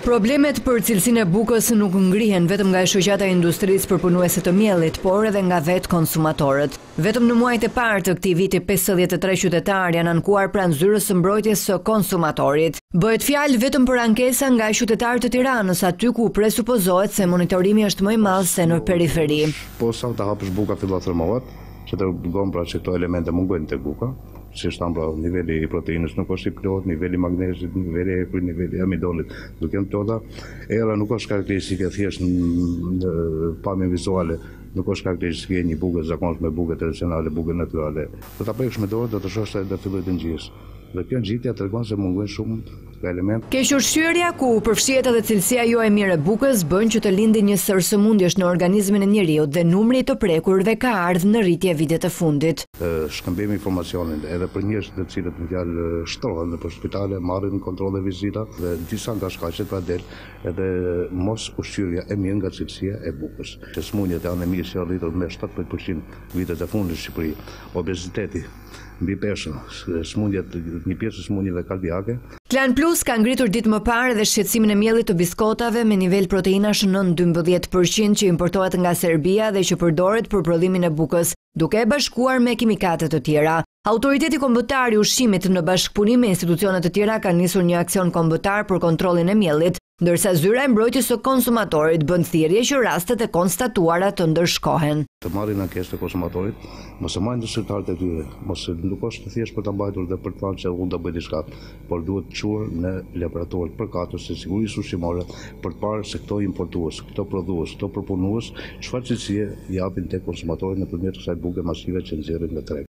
Problemet për cilësinë e bukës nuk ngrihen vetëm nga shoqata e industrisë përpunuese të miellit, por edhe nga vet konsumatorët. Vetëm në muajt e parë të këtij viti 53 qytetarë janë ankuar pranë zyrës së mbrojtjes së konsumatorit. Bëhet fjalë vetëm për ankesa nga qytetarët e Tiranës, aty ku presupozohet se monitorimi është më i madh se në periferi. Po sa të hapësh buka fillat të rmohet, që të gëmë pra që këto elemente mungojnë të guka, që është tam pra nivelli i proteinës nuk është i plot, nivelli i magnezit, nivelli e kuj, nivelli i amidonit, nuk këmë të era nuk është karakteristike thjesht në pamin vizuale, nuk është karakteristike një buke, zakonës me buke tradicionale, buke naturale. Do të apekshme dorë, do të shoshtë e dhe të fillojt në gjithë dhe kjo nxitja të regon se e shumë Keshur shqyria ku përfshjet edhe cilësia jo e mire bukës bën që të lindi një sërse mundjësh në organizmin e njëriot dhe numri të prekur dhe ka ardhë në rritje vitet e fundit. Shkëmbim informacionin edhe për njërës dhe cilët në tjallë shtrohen në për shpitale, marrin kontrol dhe vizita dhe disa nga shkashet pa del edhe mos u shqyria e mirë nga cilësia e bukës. Shkës e anemisja rritur me 17% vitet e fundit Shqipëri, obeziteti, mbi peshën, smundjet, një pjesë smundjeve kardiake. Klan Plus ka ngritur ditë më parë dhe shqetsimin e miellit të biskotave me nivel proteinash 9-12% që importohet nga Serbia dhe që përdoret për prodhimin e bukës, duke e bashkuar me kimikatet të tjera. Autoriteti kombëtar i ushqimit në bashkëpunim e institucionet të tjera ka njësur një aksion kombëtar për kontrolin e miellit, ndërsa zyra e mbrojtjes së konsumatorit bën thirrje që rastet e konstatuara të ndërshkohen. Të marrin ankesë të konsumatorit, mos e marrin dëshirtarët e tyre, mos e ndukosh të thjesht për ta mbajtur dhe për të thënë se unë do bëj diçka, por duhet të çuar në laborator për përkatës së sigurisë ushqimore për të parë se këto importues, këto prodhues, këto proponues, çfarë çësie japin tek konsumatorit nëpërmjet kësaj buke masive që nxjerrin në treg.